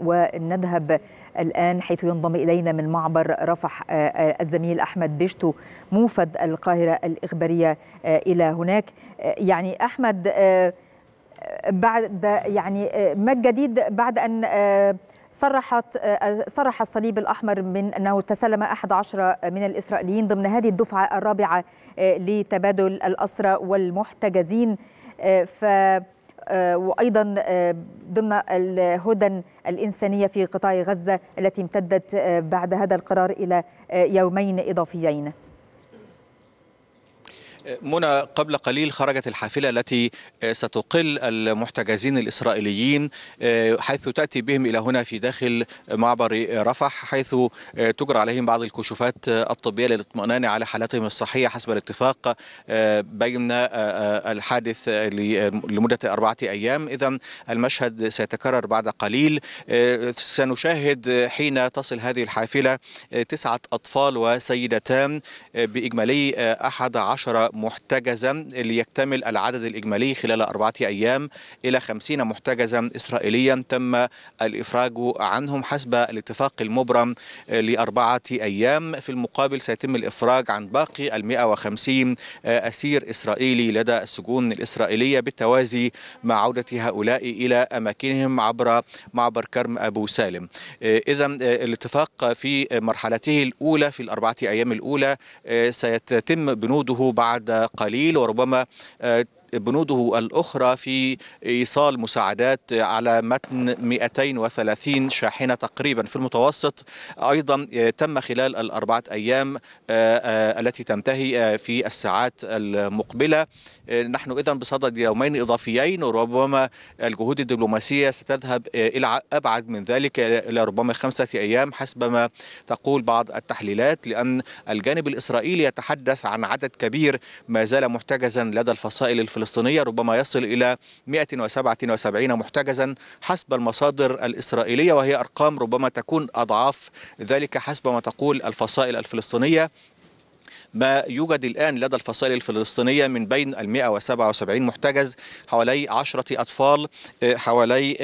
ونذهب الآن حيث ينضم إلينا من معبر رفح آه، الزميل أحمد بيشتو موفد القاهرة الإخبارية آه، إلى هناك آه، يعني أحمد بعد يعني ما الجديد بعد أن صرحت صرح الصليب الأحمر من أنه تسلم 11 من الإسرائيليين ضمن هذه الدفعة الرابعة لتبادل الأسرى والمحتجزين ف آه، وايضا آه، ضمن الهدن الانسانيه في قطاع غزه التي امتدت آه، بعد هذا القرار الى يومين اضافيين منى قبل قليل خرجت الحافلة التي ستقل المحتجزين الإسرائيليين آه، حيث تأتي بهم إلى هنا في داخل معبر رفح حيث آه، تجرى عليهم بعض الكشوفات آه، الطبية للاطمئنان على حالتهم الصحية حسب الاتفاق بين الحادث لمدة أربعة أيام إذا المشهد سيتكرر بعد قليل سنشاهد حين تصل هذه الحافلة تسعة أطفال وسيدتان بإجمالي أحد عشر محتجزا ليكتمل العدد الإجمالي خلال أربعة أيام إلى 50 محتجزا إسرائيليا تم الإفراج عنهم حسب الاتفاق المبرم لأربعة أيام في المقابل سيتم الإفراج عن باقي ال 150 أسير إسرائيلي لدى السجون الإسرائيلية بالتوازي مع عودة هؤلاء إلى أماكنهم عبر معبر كرم أبو سالم إذا الاتفاق في مرحلته الأولى في الأربعة أيام الأولى سيتم بنوده بعد عدد قليل وربما آه، بنوده الأخرى في إيصال مساعدات على متن 230 شاحنة تقريبا في المتوسط أيضا تم خلال الأربعة أيام آه، آه، التي تنتهي آه، في الساعات المقبلة نحن إذا بصدد يومين إضافيين وربما الجهود الدبلوماسية ستذهب إلى أبعد من ذلك إلى ربما خمسة أيام حسب ما تقول بعض التحليلات لأن الجانب الإسرائيلي يتحدث عن عدد كبير ما زال محتجزا لدى الفصائل الفلسطينية الفلسطينية ربما يصل إلى 177 محتجزا حسب المصادر الإسرائيلية وهي أرقام ربما تكون أضعاف ذلك حسب ما تقول الفصائل الفلسطينية ما يوجد الآن لدى الفصائل الفلسطينية من بين ال 177 محتجز حوالي 10 أطفال آه، حوالي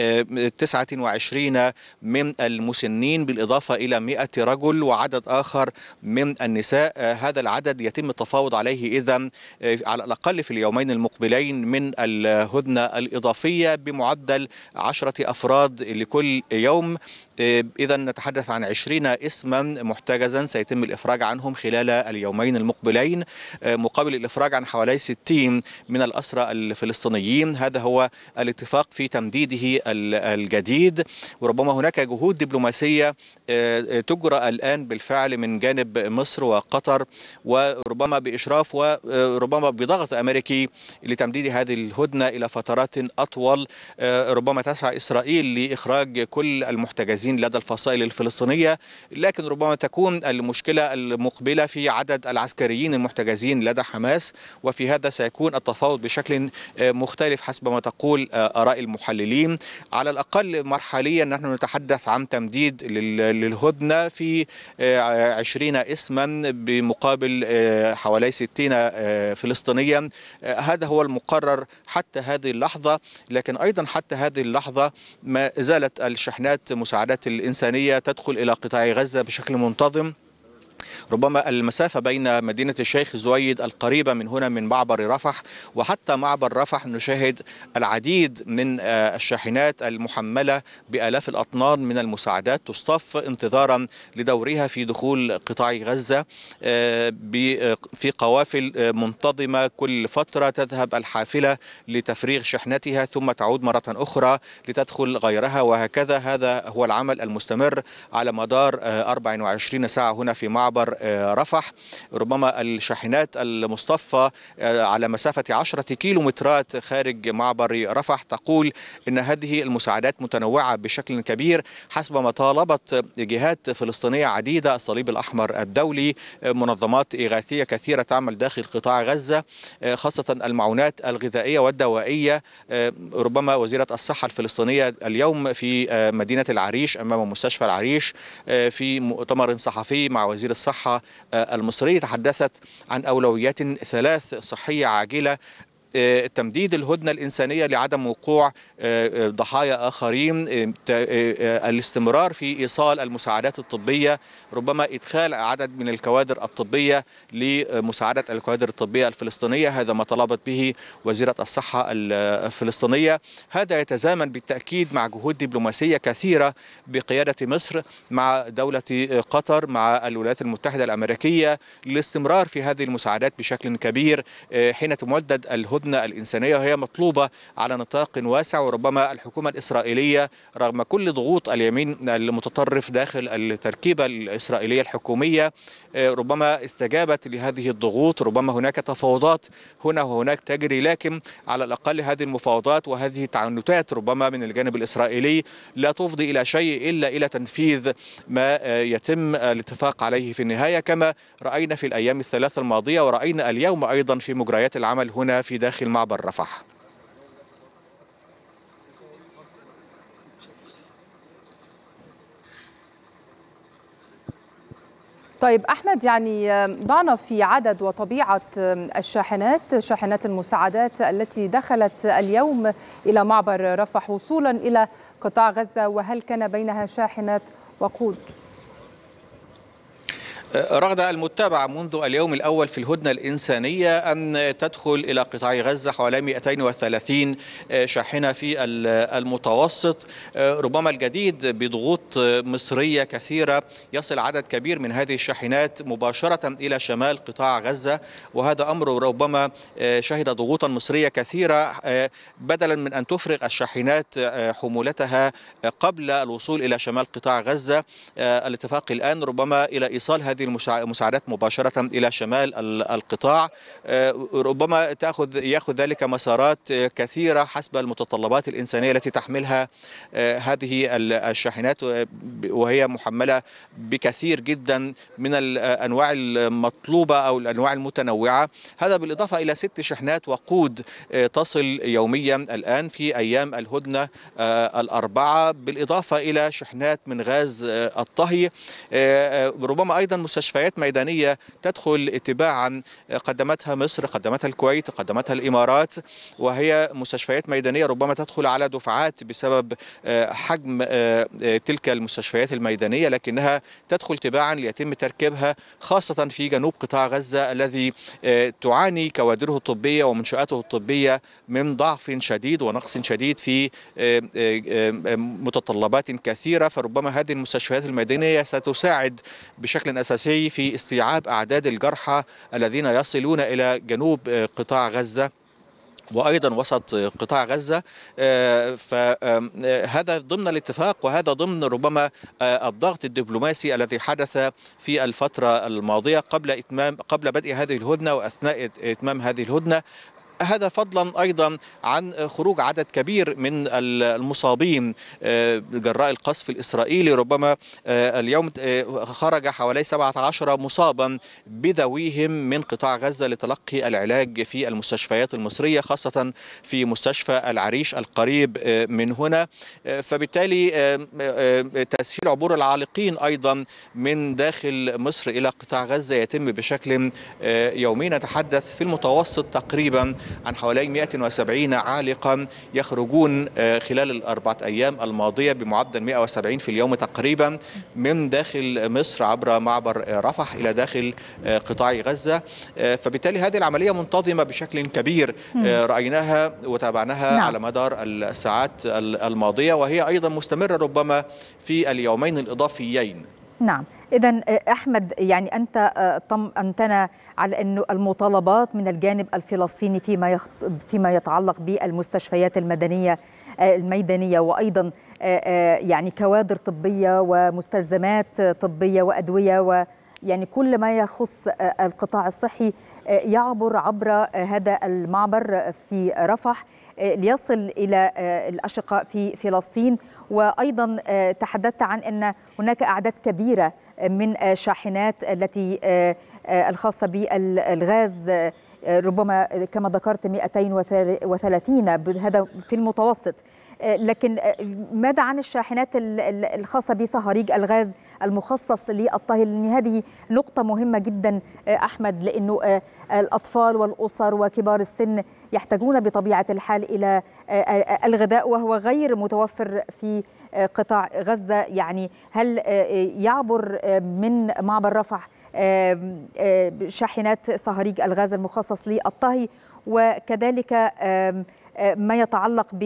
29 آه، من المسنين بالإضافة إلى 100 رجل وعدد آخر من النساء آه، هذا العدد يتم التفاوض عليه إذا على الأقل في اليومين المقبلين من الهدنة الإضافية بمعدل 10 أفراد لكل يوم إيه، إذا نتحدث عن 20 اسما محتجزا سيتم الإفراج عنهم خلال اليومين المقبلين إيه، مقابل الإفراج عن حوالي 60 من الأسرى الفلسطينيين هذا هو الاتفاق في تمديده الجديد وربما هناك جهود دبلوماسية إيه، تجرى الآن بالفعل من جانب مصر وقطر وربما بإشراف وربما بضغط أمريكي لتمديد هذه الهدنة إلى فترات أطول ربما تسعى إسرائيل لإخراج كل المحتجزين المركزين لدى الفصائل الفلسطينية لكن ربما تكون المشكلة المقبلة في عدد العسكريين المحتجزين لدى حماس وفي هذا سيكون التفاوض بشكل مختلف حسب ما تقول آه، آراء المحللين على الأقل مرحليا نحن نتحدث عن تمديد للهدنة في 20 آه، اسما بمقابل آه، حوالي 60 فلسطينيا هذا هو المقرر حتى هذه اللحظة لكن أيضا حتى هذه اللحظة ما زالت الشحنات مساعدات المساعدات الإنسانية تدخل إلى قطاع غزة بشكل منتظم ربما المسافة بين مدينة الشيخ زويد القريبة من هنا من معبر رفح وحتى معبر رفح نشاهد العديد من آه، الشاحنات المحملة بآلاف الأطنان من المساعدات تصطف انتظارا لدورها في دخول قطاع غزة آه، آه، في قوافل منتظمة كل فترة تذهب الحافلة لتفريغ شحنتها ثم تعود مرة أخرى لتدخل غيرها وهكذا هذا هو العمل المستمر على مدار 24 ساعة هنا في معبر رفح ربما الشاحنات المصطفى آه، على مسافة 10 كيلومترات خارج معبر رفح تقول أن هذه المساعدات متنوعة بشكل كبير حسب ما طالبت جهات فلسطينية عديدة الصليب الأحمر الدولي آه، منظمات إغاثية كثيرة تعمل داخل قطاع غزة آه، خاصة المعونات الغذائية والدوائية ربما وزيرة الصحة الفلسطينية اليوم في مدينة العريش أمام مستشفى العريش في مؤتمر صحفي مع وزير الصحة الصحة آه، المصرية تحدثت عن أولويات ثلاث صحية عاجلة آه، تمديد الهدنة الإنسانية لعدم وقوع آه، آه، ضحايا آخرين الاستمرار في إيصال المساعدات الطبية ربما إدخال عدد من الكوادر الطبية لمساعدة الكوادر الطبية الفلسطينية هذا ما طلبت به وزيرة الصحة الفلسطينية هذا يتزامن بالتأكيد مع جهود دبلوماسية كثيرة بقيادة مصر مع دولة قطر مع الولايات المتحدة الأمريكية للاستمرار في هذه المساعدات بشكل كبير حين تمدد الهدنة الهدنة الإنسانية وهي مطلوبة على نطاق واسع وربما الحكومة الإسرائيلية رغم كل ضغوط اليمين المتطرف داخل التركيبة الإسرائيلية الحكومية آه، ربما استجابت لهذه الضغوط ربما هناك تفاوضات هنا وهناك تجري لكن على الأقل هذه المفاوضات وهذه التعنتات ربما من الجانب الإسرائيلي لا تفضي إلى شيء إلا إلى تنفيذ ما آه، يتم الاتفاق عليه في النهاية كما رأينا في الأيام الثلاثة الماضية ورأينا اليوم أيضا في مجريات العمل هنا في داخل داخل معبر رفح طيب احمد يعني ضعنا في عدد وطبيعه الشاحنات شاحنات المساعدات التي دخلت اليوم الى معبر رفح وصولا الى قطاع غزه وهل كان بينها شاحنات وقود رغد المتبع منذ اليوم الأول في الهدنة الإنسانية أن تدخل إلى قطاع غزة حوالي 230 شاحنة في المتوسط ربما الجديد بضغوط مصرية كثيرة يصل عدد كبير من هذه الشاحنات مباشرة إلى شمال قطاع غزة وهذا أمر ربما شهد ضغوطا مصرية كثيرة بدلا من أن تفرغ الشاحنات حمولتها قبل الوصول إلى شمال قطاع غزة الاتفاق الآن ربما إلى إيصال هذه هذه المساعدات مباشرة إلى شمال القطاع آه، ربما تأخذ يأخذ ذلك مسارات آه، كثيرة حسب المتطلبات الإنسانية التي تحملها آه، هذه الشاحنات وهي محملة بكثير جدا من الأنواع المطلوبة أو الأنواع المتنوعة هذا بالإضافة إلى ست شحنات وقود تصل يوميا الآن في أيام الهدنة الأربعة بالإضافة إلى شحنات من غاز الطهي ربما أيضا مستشفيات ميدانية تدخل اتباعا قدمتها مصر قدمتها الكويت قدمتها الإمارات وهي مستشفيات ميدانية ربما تدخل على دفعات بسبب آه، حجم آه، آه، تلك المستشفيات الميدانية لكنها تدخل تباعا ليتم تركيبها خاصة في جنوب قطاع غزة الذي تعاني كوادره الطبية ومنشآته الطبية من ضعف شديد ونقص شديد في متطلبات كثيرة فربما هذه المستشفيات الميدانية ستساعد بشكل أساسي الأساسي في استيعاب أعداد الجرحى الذين يصلون إلى جنوب آه، قطاع غزة وايضا وسط آه، قطاع غزه آه، فهذا ضمن الاتفاق وهذا ضمن ربما الضغط الدبلوماسي الذي حدث في الفتره الماضيه قبل اتمام قبل بدء هذه الهدنه واثناء اتمام هذه الهدنه هذا فضلا أيضا عن خروج عدد كبير من المصابين آه، جراء القصف الإسرائيلي ربما آه، اليوم آه، خرج حوالي 17 مصابا بذويهم من قطاع غزة لتلقي العلاج في المستشفيات المصرية خاصة في مستشفى العريش القريب من هنا فبالتالي تسهيل عبور العالقين أيضا من داخل مصر إلى قطاع غزة يتم بشكل يومي نتحدث في المتوسط تقريبا عن حوالي 170 عالقا يخرجون آه، خلال الأربعة أيام الماضية بمعدل 170 في اليوم تقريبا من داخل مصر عبر معبر آه، رفح إلى داخل آه، قطاع غزة فبالتالي هذه العملية منتظمة بشكل كبير رأيناها وتابعناها نعم. على مدار الساعات الماضية وهي أيضا مستمرة ربما في اليومين الإضافيين نعم إذا آه، أحمد يعني أنت طمأنتنا آه، على أن المطالبات من الجانب الفلسطيني فيما يخط... فيما يتعلق بالمستشفيات المدنية آه، الميدانية وأيضا يعني كوادر طبية ومستلزمات طبية وأدوية و يعني كل ما يخص القطاع الصحي يعبر عبر هذا المعبر في رفح ليصل الى الاشقاء في فلسطين وايضا آه، تحدثت عن ان هناك اعداد كبيره آه، من الشاحنات آه، التي الخاصه بالغاز ربما كما ذكرت 230 هذا في المتوسط لكن آه، ماذا عن الشاحنات الخاصة بصهاريج الغاز المخصص للطهي لأن هذه نقطة مهمة جدا آه، أحمد لأنه آه، الأطفال والأسر وكبار السن يحتاجون بطبيعة الحال إلى الغذاء وهو غير متوفر في قطاع غزة يعني هل يعبر من معبر رفح شاحنات صهاريج الغاز المخصص للطهي وكذلك آه، ما يتعلق ب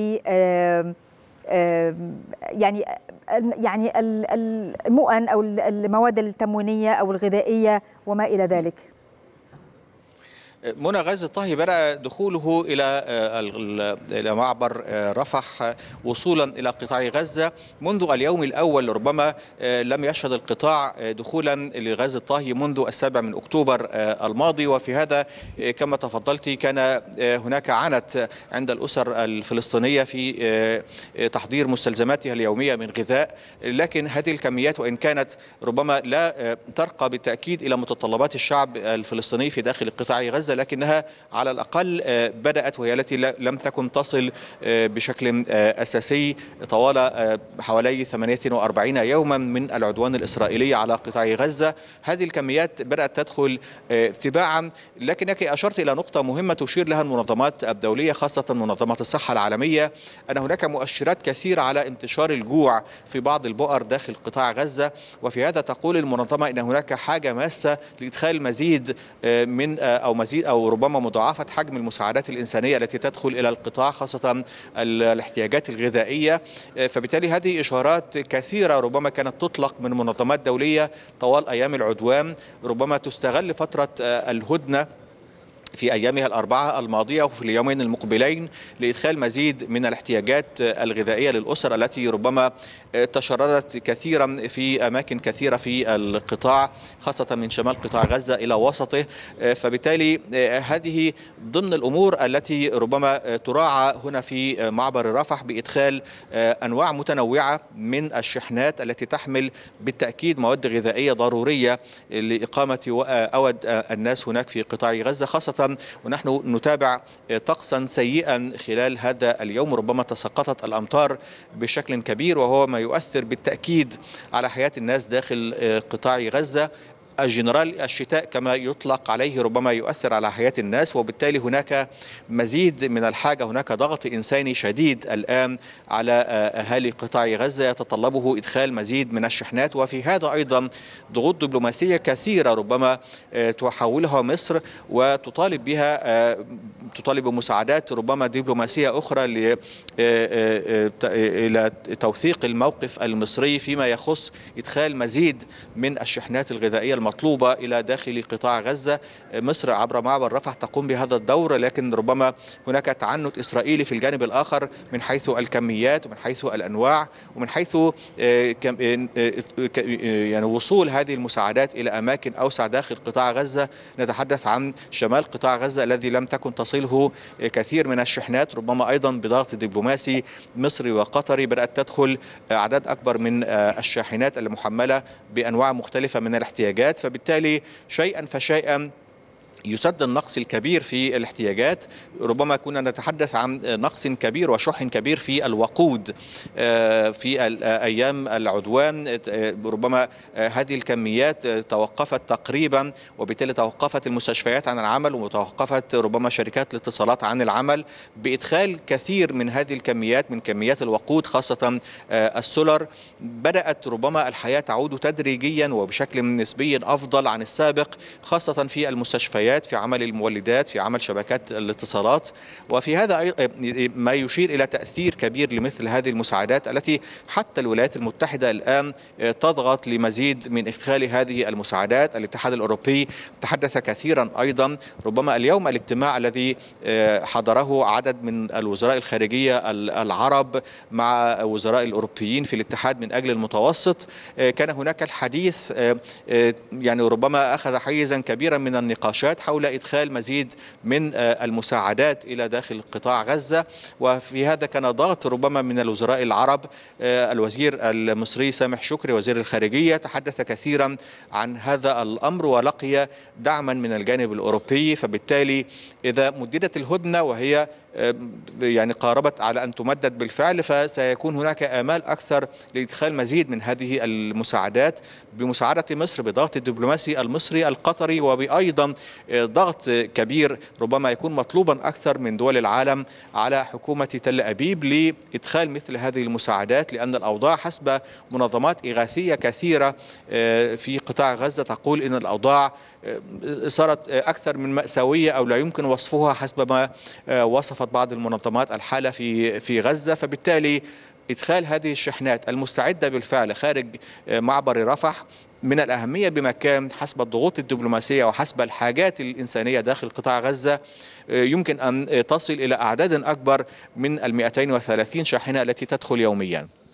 يعني يعني المؤن او المواد التموينيه او الغذائيه وما الى ذلك منى غاز الطهي بدأ دخوله إلى آه، إلى معبر آه، رفح وصولا إلى قطاع غزة منذ اليوم الأول ربما آه، لم يشهد القطاع دخولا لغاز الطهي منذ السابع من أكتوبر الماضي وفي هذا كما تفضلت كان هناك عنت عند الأسر الفلسطينية في تحضير مستلزماتها اليومية من غذاء لكن هذه الكميات وإن كانت ربما لا ترقى بالتأكيد إلى متطلبات الشعب الفلسطيني في داخل قطاع غزة لكنها على الأقل آه، بدأت وهي التي لم تكن تصل آه، بشكل آه، أساسي طوال حوالي 48 يوما من العدوان الإسرائيلي على قطاع غزة هذه الكميات بدأت تدخل اتباعا لكنك أشرت إلى نقطة مهمة تشير لها المنظمات الدولية خاصة منظمة الصحة العالمية أن هناك مؤشرات كثيرة على انتشار الجوع في بعض البؤر داخل قطاع غزة وفي هذا تقول المنظمة أن هناك حاجة ماسة لإدخال مزيد من أو مزيد او ربما مضاعفه حجم المساعدات الانسانيه التي تدخل الى القطاع خاصه الاحتياجات الغذائيه آه، فبالتالي هذه اشارات كثيره ربما كانت تطلق من منظمات دوليه طوال ايام العدوان ربما تستغل فتره آه، الهدنه في أيامها الأربعة الماضية وفي اليومين المقبلين لإدخال مزيد من الاحتياجات الغذائية للأسر التي ربما تشردت كثيرا في أماكن كثيرة في القطاع خاصة من شمال قطاع غزة إلى وسطه فبالتالي هذه ضمن الأمور التي ربما تراعى هنا في معبر رفح بإدخال أنواع متنوعة من الشحنات التي تحمل بالتأكيد مواد غذائية ضرورية لإقامة أود الناس هناك في قطاع غزة خاصة ونحن نتابع طقسا سيئا خلال هذا اليوم ربما تساقطت الأمطار بشكل كبير وهو ما يؤثر بالتأكيد على حياة الناس داخل قطاع غزة الجنرال الشتاء كما يطلق عليه ربما يؤثر على حياة الناس وبالتالي هناك مزيد من الحاجة هناك ضغط إنساني شديد الآن على آه، أهالي قطاع غزة يتطلبه إدخال مزيد من الشحنات وفي هذا أيضا ضغوط دبلوماسية كثيرة ربما آه، تحولها مصر وتطالب بها آه، تطالب بمساعدات ربما دبلوماسية أخرى آه، آه، آه، إلى توثيق الموقف المصري فيما يخص إدخال مزيد من الشحنات الغذائية المطلوبة إلى داخل قطاع غزة مصر عبر معبر رفح تقوم بهذا الدور لكن ربما هناك تعنت إسرائيلي في الجانب الآخر من حيث الكميات ومن حيث الأنواع ومن حيث يعني وصول هذه المساعدات إلى أماكن أوسع داخل قطاع غزة نتحدث عن شمال قطاع غزة الذي لم تكن تصل يحاوله كثير من الشحنات ربما أيضا بضغط دبلوماسي مصري وقطري بدأت تدخل أعداد أكبر من الشاحنات المحملة بأنواع مختلفة من الاحتياجات فبالتالي شيئا فشيئا يسد النقص الكبير في الاحتياجات ربما كنا نتحدث عن نقص كبير وشح كبير في الوقود آه، في آه، ايام العدوان آه، ربما هذه الكميات توقفت تقريبا وبالتالي توقفت المستشفيات عن العمل وتوقفت ربما شركات الاتصالات عن العمل بادخال كثير من هذه الكميات من كميات الوقود خاصه السولر بدات ربما الحياه تعود تدريجيا وبشكل نسبي افضل عن السابق خاصه في المستشفيات الولايات في عمل المولدات في عمل شبكات الاتصالات وفي هذا إيه، ما يشير إلى تأثير كبير لمثل هذه المساعدات التي حتى الولايات المتحدة الآن إيه، تضغط لمزيد من إدخال هذه المساعدات الاتحاد الأوروبي تحدث كثيرا أيضا ربما اليوم الاجتماع الذي إيه، حضره عدد من الوزراء الخارجية العرب مع وزراء الأوروبيين في الاتحاد من أجل المتوسط كان هناك الحديث يعني ربما أخذ حيزا كبيرا من النقاشات الاتفاقيات حول إدخال مزيد من آه، المساعدات إلى داخل قطاع غزة وفي هذا كان ضغط ربما من الوزراء العرب آه، الوزير المصري سامح شكري وزير الخارجية تحدث كثيرا عن هذا الأمر ولقي دعما من الجانب الأوروبي فبالتالي إذا مددت الهدنة وهي يعني قاربت على أن تمدد بالفعل فسيكون هناك آمال أكثر لإدخال مزيد من هذه المساعدات بمساعدة مصر بضغط الدبلوماسي المصري القطري وبأيضا آه، ضغط كبير ربما يكون مطلوبا أكثر من دول العالم على حكومة تل أبيب لإدخال مثل هذه المساعدات لأن الأوضاع حسب منظمات إغاثية كثيرة آه، في قطاع غزة تقول إن الأوضاع آه، صارت أكثر من مأساوية أو لا يمكن وصفها حسب ما وصف وقفت بعض المنظمات الحالة في في غزة فبالتالي إدخال هذه الشحنات المستعدة بالفعل خارج آه، معبر رفح من الأهمية بمكان حسب الضغوط الدبلوماسية وحسب الحاجات الإنسانية داخل قطاع غزة آه، يمكن أن تصل إلى أعداد أكبر من ال 230 شاحنة التي تدخل يومياً